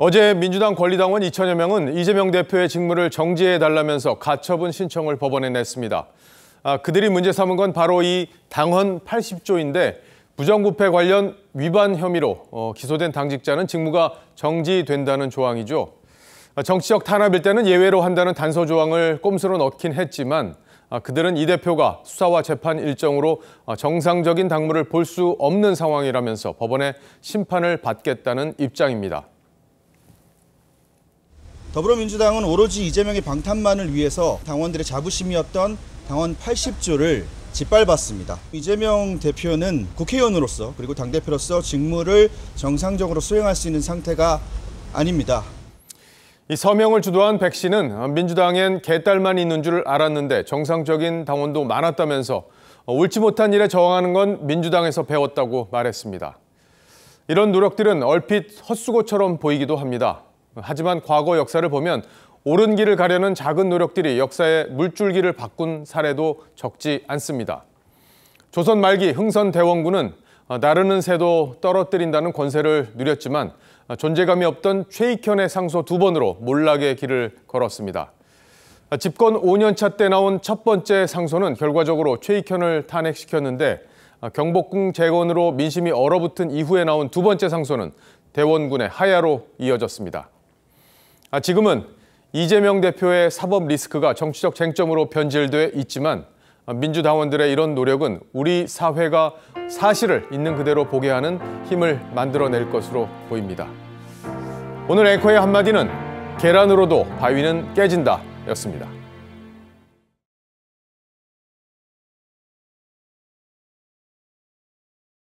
어제 민주당 권리당원 2천여 명은 이재명 대표의 직무를 정지해달라면서 가처분 신청을 법원에 냈습니다. 아, 그들이 문제 삼은 건 바로 이 당헌 80조인데 부정부패 관련 위반 혐의로 어, 기소된 당직자는 직무가 정지된다는 조항이죠. 아, 정치적 탄압일 때는 예외로 한다는 단서 조항을 꼼수로 넣긴 했지만 아, 그들은 이 대표가 수사와 재판 일정으로 아, 정상적인 당무를 볼 수 없는 상황이라면서 법원의 심판을 받겠다는 입장입니다. 더불어민주당은 오로지 이재명의 방탄만을 위해서 당원들의 자부심이었던 당원 80조를 짓밟았습니다. 이재명 대표는 국회의원으로서 그리고 당대표로서 직무를 정상적으로 수행할 수 있는 상태가 아닙니다. 이 서명을 주도한 백 씨는 민주당엔 개딸만 있는 줄 알았는데 정상적인 당원도 많았다면서 옳지 못한 일에 저항하는 건 민주당에서 배웠다고 말했습니다. 이런 노력들은 얼핏 헛수고처럼 보이기도 합니다. 하지만 과거 역사를 보면 옳은 길을 가려는 작은 노력들이 역사의 물줄기를 바꾼 사례도 적지 않습니다. 조선 말기 흥선 대원군은 어, 나르는 새도 떨어뜨린다는 권세를 누렸지만 어, 존재감이 없던 최익현의 상소 두 번으로 몰락의 길을 걸었습니다. 어, 집권 5년차 때 나온 첫 번째 상소는 결과적으로 최익현을 탄핵시켰는데 경복궁 재건으로 민심이 얼어붙은 이후에 나온 두 번째 상소는 대원군의 하야로 이어졌습니다. 아, 지금은 이재명 대표의 사법 리스크가 정치적 쟁점으로 변질돼 있지만 민주당원들의 이런 노력은 우리 사회가 사실을 있는 그대로 보게 하는 힘을 만들어낼 것으로 보입니다. 오늘 앵커의 한마디는 계란으로도 바위는 깨진다 였습니다.